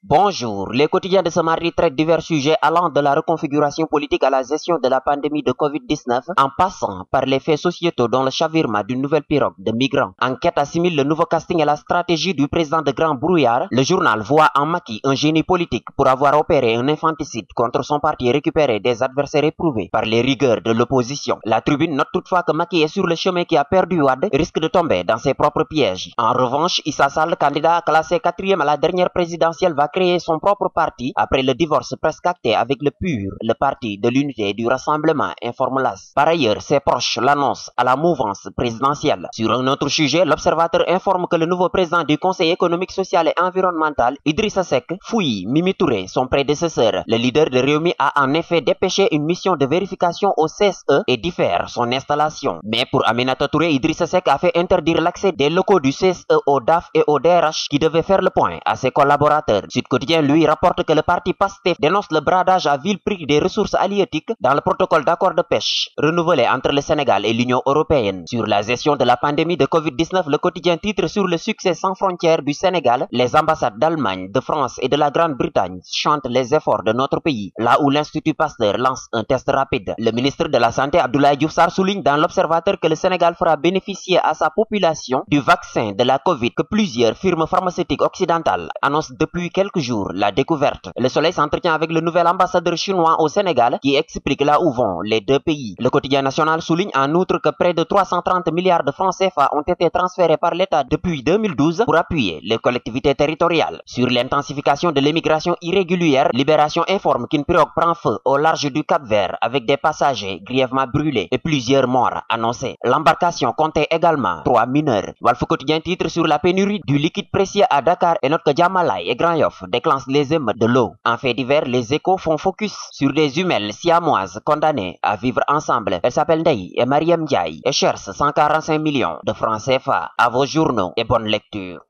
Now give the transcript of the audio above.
Bonjour. Les quotidiens de ce mari traitent divers sujets allant de la reconfiguration politique à la gestion de la pandémie de Covid-19 en passant par les faits sociétaux dont le chavirma d'une nouvelle pirogue de migrants. Enquête assimile le nouveau casting et la stratégie du président de Grand Brouillard. Le journal voit en maquis un génie politique pour avoir opéré un infanticide contre son parti récupéré des adversaires éprouvés par les rigueurs de l'opposition. La tribune note toutefois que Maki est sur le chemin qui a perdu Wad risque de tomber dans ses propres pièges. En revanche, Issa le candidat classé quatrième à la dernière présidentielle, va créé son propre parti après le divorce presque acté avec le PUR, le parti de l'unité du rassemblement, informe l'AS. Par ailleurs, ses proches l'annoncent à la mouvance présidentielle. Sur un autre sujet, l'observateur informe que le nouveau président du Conseil économique, social et environnemental, Idrissa Seck, fouille Mimi Touré, son prédécesseur. Le leader de Réumi a en effet dépêché une mission de vérification au CSE et diffère son installation. Mais pour Aminata Touré, Idrissa Seck a fait interdire l'accès des locaux du CSE au DAF et au DRH qui devaient faire le point à ses collaborateurs. Sud Quotidien, lui, rapporte que le parti PASTEF dénonce le bradage à vil prix des ressources halieutiques dans le protocole d'accord de pêche renouvelé entre le Sénégal et l'Union européenne. Sur la gestion de la pandémie de Covid-19, le quotidien titre sur le succès sans frontières du Sénégal, les ambassades d'Allemagne, de France et de la Grande-Bretagne chantent les efforts de notre pays, là où l'Institut Pasteur lance un test rapide. Le ministre de la Santé, Abdoulaye Diouf souligne dans l'Observateur que le Sénégal fera bénéficier à sa population du vaccin de la Covid que plusieurs firmes pharmaceutiques occidentales annoncent depuis quelques jours la découverte. Le Soleil s'entretient avec le nouvel ambassadeur chinois au Sénégal qui explique là où vont les deux pays. Le quotidien national souligne en outre que près de 330 milliards de francs CFA ont été transférés par l'État depuis 2012 pour appuyer les collectivités territoriales. Sur l'intensification de l'émigration irrégulière, Libération informe qu'une pirogue prend feu au large du Cap-Vert avec des passagers grièvement brûlés et plusieurs morts annoncés. L'embarcation comptait également trois mineurs. Walfou Quotidien titre sur la pénurie du liquide précieux à Dakar et notre que et Grand déclenche les émeutes de l'eau. En fait divers, les échos font focus sur des humaines siamoises condamnées à vivre ensemble. Elles s'appellent Ndei et Mariam Diaye et cherchent 145 millions de francs CFA. À vos journaux et bonne lecture.